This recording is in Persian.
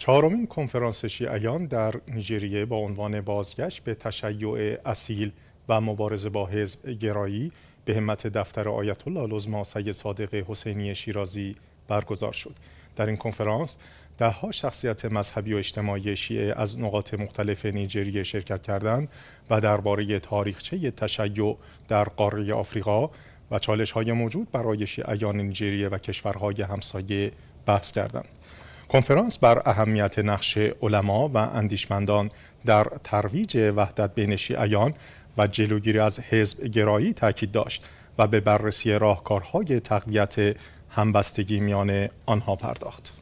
چهارمین کنفرانس شیعیان در نیجریه با عنوان بازگشت به تشیع اصیل و مبارزه با حزب گرایی به همت دفتر آیت الله لزما سید صادق حسینی شیرازی برگزار شد در این کنفرانس دهها شخصیت مذهبی و اجتماعی شیعه از نقاط مختلف نیجریه شرکت کردند و درباره تاریخچه تشیع در قاره آفریقا و چالش های موجود برای شیعیان نیجریه و کشورهای همسایه بحث کردند کنفرانس بر اهمیت نقش علما و اندیشمندان در ترویج وحدت بین شیعیان و جلوگیری از حزب گرایی تاکید داشت و به بررسی راهکارهای تقویت همبستگی میان آنها پرداخت.